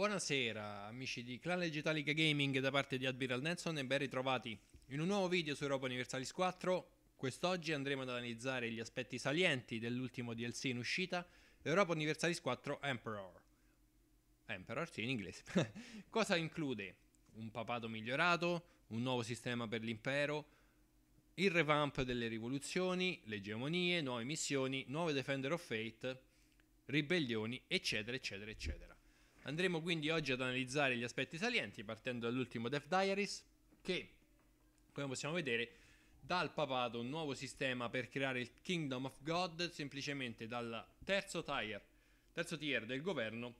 Buonasera amici di Clan Legitalica Gaming da parte di Admiral Nelson e ben ritrovati in un nuovo video su Europa Universalis 4. Quest'oggi andremo ad analizzare gli aspetti salienti dell'ultimo DLC in uscita, Europa Universalis 4 Emperor. Emperor, sì, in inglese. Cosa include? Un papato migliorato, un nuovo sistema per l'impero, il revamp delle rivoluzioni, le egemonie, nuove missioni, nuove Defender of Fate, ribellioni, eccetera, eccetera, eccetera. Andremo quindi oggi ad analizzare gli aspetti salienti partendo dall'ultimo Death Diaries che, come possiamo vedere, dà al papato un nuovo sistema per creare il Kingdom of God semplicemente dal terzo tier, terzo tier del governo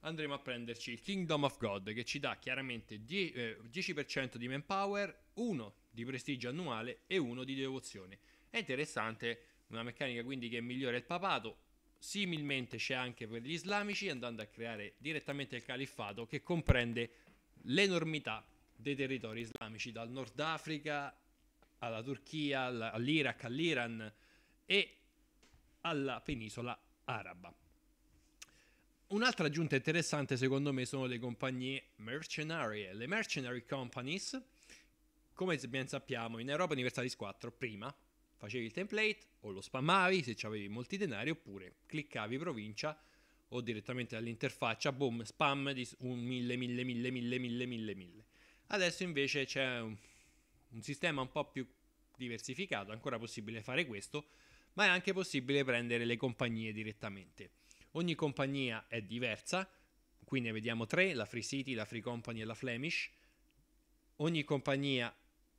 andremo a prenderci il Kingdom of God che ci dà chiaramente 10% eh, di manpower, 1 di prestigio annuale e 1 di devozione. È interessante, una meccanica quindi che migliora il papato, Similmente c'è anche per gli islamici andando a creare direttamente il califfato che comprende l'enormità dei territori islamici dal Nord Africa alla Turchia, all'Iraq, all'Iran e alla penisola araba. Un'altra aggiunta interessante secondo me sono le compagnie mercenarie, le mercenary companies, come ben sappiamo in Europa Universalis 4 prima facevi il template o lo spammavi se avevi molti denari oppure cliccavi provincia o direttamente all'interfaccia, boom, spam di un mille, mille, mille, mille, mille, mille, mille. Adesso invece c'è un, un sistema un po' più diversificato, è ancora possibile fare questo, ma è anche possibile prendere le compagnie direttamente. Ogni compagnia è diversa, qui ne vediamo tre, la Free City, la Free Company e la Flemish. Ogni compagnia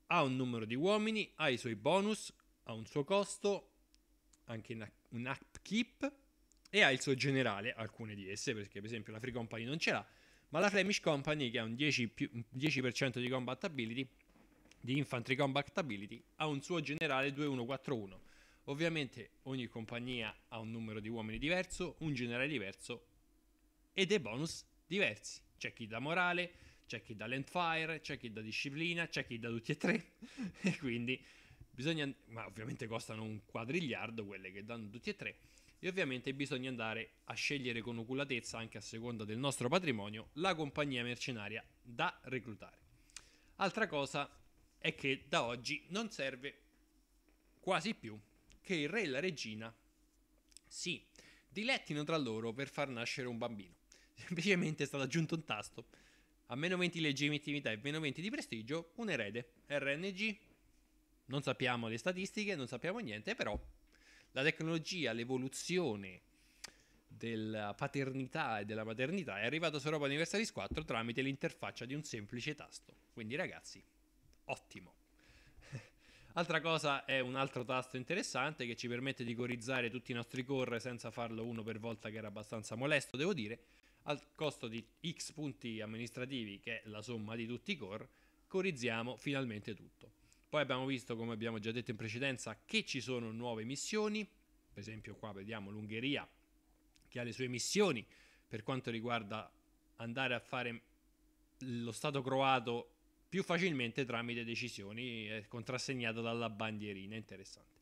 ha un numero di uomini, ha i suoi bonus, ha un suo costo, anche un upkeep, e ha il suo generale, alcune di esse, perché per esempio la Free Company non ce l'ha, ma la Flemish Company che ha un 10%, più, 10% di combat ability, di infantry combat ability, ha un suo generale 2141. Ovviamente ogni compagnia ha un numero di uomini diverso, un generale diverso e dei bonus diversi. C'è chi dà morale, c'è chi dà landfire, c'è chi dà disciplina, c'è chi dà tutti e tre. e quindi Bisogna, ma ovviamente costano un quadrigliardo quelle che danno tutti e tre. E ovviamente bisogna andare a scegliere con oculatezza, anche a seconda del nostro patrimonio, la compagnia mercenaria da reclutare. Altra cosa è che da oggi non serve quasi più che il re e la regina si dilettino tra loro per far nascere un bambino. Semplicemente è stato aggiunto un tasto. A meno 20 legittimità e meno 20 di prestigio, un erede. RNG non sappiamo le statistiche, non sappiamo niente, però la tecnologia, l'evoluzione della paternità e della maternità è arrivata su Europa Universalis 4 tramite l'interfaccia di un semplice tasto. Quindi ragazzi, ottimo. Altra cosa è un altro tasto interessante che ci permette di corizzare tutti i nostri core senza farlo uno per volta che era abbastanza molesto, devo dire, al costo di x punti amministrativi che è la somma di tutti i core, corizziamo finalmente tutto. Poi abbiamo visto, come abbiamo già detto in precedenza, che ci sono nuove missioni, per esempio qua vediamo l'Ungheria che ha le sue missioni per quanto riguarda andare a fare lo Stato croato più facilmente tramite decisioni eh, contrassegnate dalla bandierina, interessante.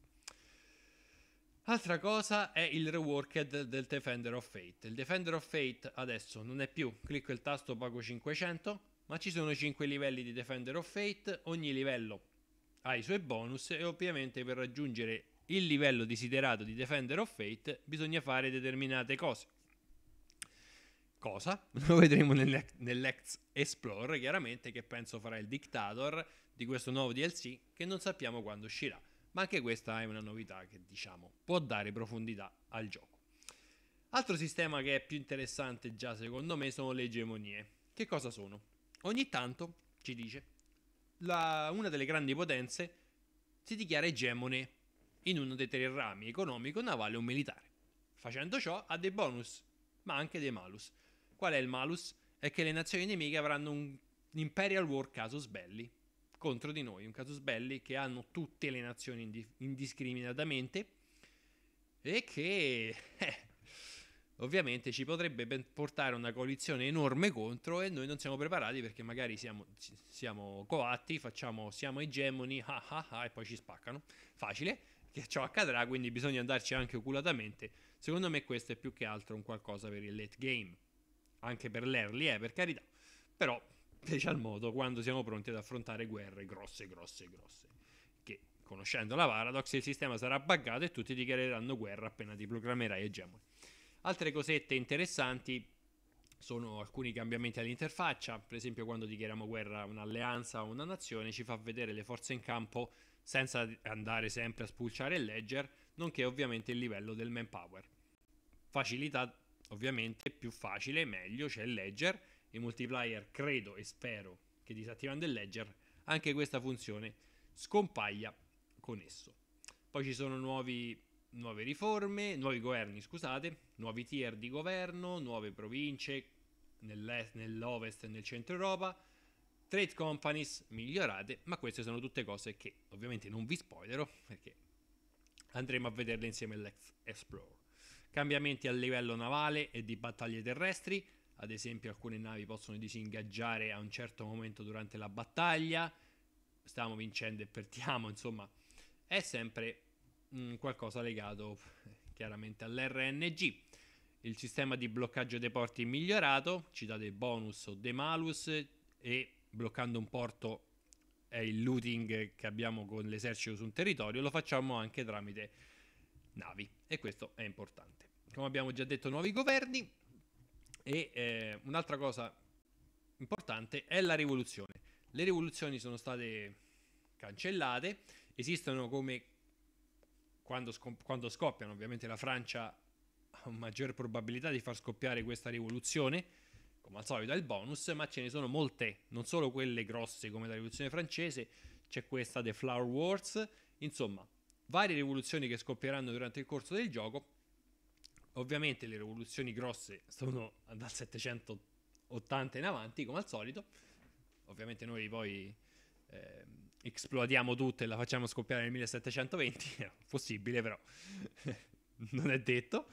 Altra cosa è il reworked del Defender of Fate. Il Defender of Fate adesso non è più clicco il tasto pago 500, ma ci sono 5 livelli di Defender of Fate, ogni livello ha i suoi bonus e ovviamente per raggiungere il livello desiderato di Defender of Fate bisogna fare determinate cose. Cosa? Lo vedremo nell'ex, Explore, chiaramente, che penso farà il Dictator di questo nuovo DLC che non sappiamo quando uscirà, ma anche questa è una novità che diciamo può dare profondità al gioco. Altro sistema che è più interessante già secondo me sono le egemonie. Che cosa sono? Ogni tanto, ci dice, la, una delle grandi potenze si dichiara egemone in uno dei tre rami economico, navale o militare. Facendo ciò ha dei bonus, ma anche dei malus. Qual è il malus? È che le nazioni nemiche avranno un Imperial War casus belli contro di noi, un casus belli che hanno tutte le nazioni indiscriminatamente e che eh, ovviamente ci potrebbe portare una coalizione enorme contro e noi non siamo preparati perché magari siamo, siamo coatti, facciamo, siamo egemoni, ah ah ah, e poi ci spaccano. Facile, che ciò accadrà, quindi bisogna andarci anche oculatamente. Secondo me questo è più che altro un qualcosa per il late game, anche per l'early, eh, per carità. Però, special modo, quando siamo pronti ad affrontare guerre grosse, grosse, grosse. Che, conoscendo la Paradox, il sistema sarà buggato e tutti dichiareranno guerra appena ti programmerai egemoni. Altre cosette interessanti sono alcuni cambiamenti all'interfaccia, per esempio quando dichiariamo guerra a un'alleanza o una nazione ci fa vedere le forze in campo senza andare sempre a spulciare il ledger, nonché ovviamente il livello del manpower. Facilità ovviamente più facile, e meglio, c'è il ledger, i multiplier credo e spero che disattivando il ledger anche questa funzione scompaia con esso. Poi ci sono nuovi nuove riforme, nuovi governi, scusate, nuovi tier di governo, nuove province nell'ovest e nel centro Europa, trade companies migliorate, ma queste sono tutte cose che ovviamente non vi spoilerò perché andremo a vederle insieme all'Explore. Cambiamenti a livello navale e di battaglie terrestri, ad esempio alcune navi possono disingaggiare a un certo momento durante la battaglia, stiamo vincendo e perdiamo, insomma, è sempre Mm, qualcosa legato eh, chiaramente all'RNG. Il sistema di bloccaggio dei porti è migliorato, ci dà dei bonus o dei malus e bloccando un porto è il looting che abbiamo con l'esercito su un territorio, lo facciamo anche tramite navi e questo è importante. Come abbiamo già detto, nuovi governi e eh, un'altra cosa importante è la rivoluzione. Le rivoluzioni sono state cancellate, esistono come quando, scop- quando scoppiano, ovviamente la Francia ha maggior probabilità di far scoppiare questa rivoluzione, come al solito è il bonus, ma ce ne sono molte, non solo quelle grosse come la rivoluzione francese, c'è questa The Flower Wars, insomma, varie rivoluzioni che scoppieranno durante il corso del gioco. Ovviamente le rivoluzioni grosse sono dal 780 in avanti, come al solito. Ovviamente noi poi eh, esplodiamo tutto e la facciamo scoppiare nel 1720, possibile però, non è detto.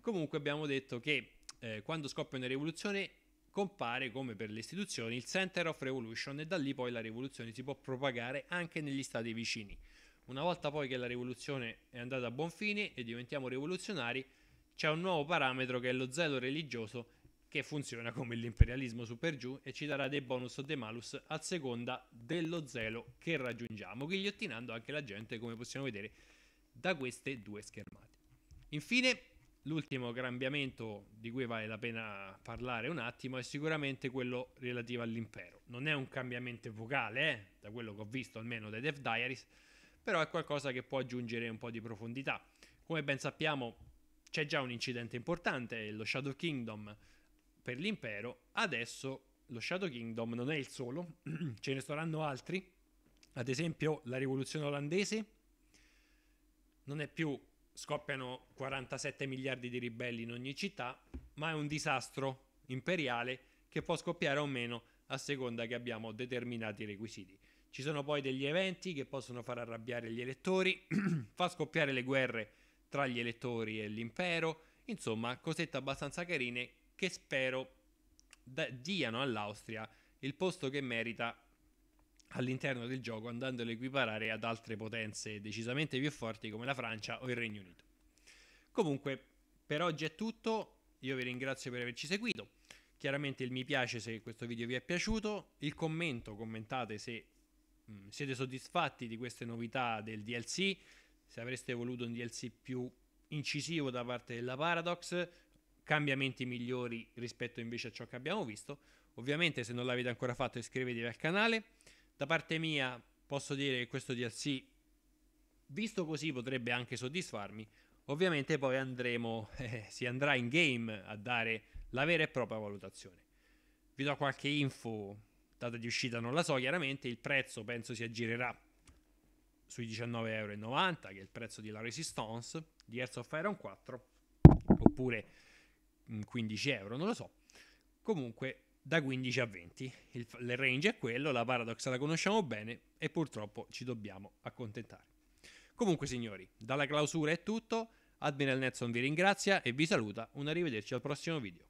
Comunque abbiamo detto che eh, quando scoppia una rivoluzione compare come per le istituzioni il Center of Revolution e da lì poi la rivoluzione si può propagare anche negli stati vicini. Una volta poi che la rivoluzione è andata a buon fine e diventiamo rivoluzionari, c'è un nuovo parametro che è lo zelo religioso che funziona come l'imperialismo super giù e ci darà dei bonus o dei malus a seconda dello zelo che raggiungiamo, ghigliottinando anche la gente come possiamo vedere da queste due schermate. Infine, l'ultimo cambiamento di cui vale la pena parlare un attimo è sicuramente quello relativo all'impero. Non è un cambiamento vocale, eh? da quello che ho visto almeno dai Death Diaries, però è qualcosa che può aggiungere un po' di profondità. Come ben sappiamo, c'è già un incidente importante, lo Shadow Kingdom per l'impero, adesso lo Shadow Kingdom non è il solo, ce ne saranno altri, ad esempio la rivoluzione olandese, non è più scoppiano 47 miliardi di ribelli in ogni città, ma è un disastro imperiale che può scoppiare o meno a seconda che abbiamo determinati requisiti. Ci sono poi degli eventi che possono far arrabbiare gli elettori, fa scoppiare le guerre tra gli elettori e l'impero, insomma cosette abbastanza carine che spero da- diano all'Austria il posto che merita all'interno del gioco andandolo a equiparare ad altre potenze decisamente più forti come la Francia o il Regno Unito. Comunque, per oggi è tutto, io vi ringrazio per averci seguito, chiaramente il mi piace se questo video vi è piaciuto, il commento, commentate se mh, mm, siete soddisfatti di queste novità del DLC, se avreste voluto un DLC più incisivo da parte della Paradox, cambiamenti migliori rispetto invece a ciò che abbiamo visto. Ovviamente se non l'avete ancora fatto iscrivetevi al canale. Da parte mia posso dire che questo DLC, visto così, potrebbe anche soddisfarmi. Ovviamente poi andremo, eh, si andrà in game a dare la vera e propria valutazione. Vi do qualche info, data di uscita non la so chiaramente, il prezzo penso si aggirerà sui 19,90€ che è il prezzo di La Resistance, di Earth of Iron 4, oppure 15 mm, euro, non lo so. Comunque da 15 a 20. Il, il range è quello, la Paradox la conosciamo bene e purtroppo ci dobbiamo accontentare. Comunque signori, dalla clausura è tutto, Admiral Nelson vi ringrazia e vi saluta, un arrivederci al prossimo video.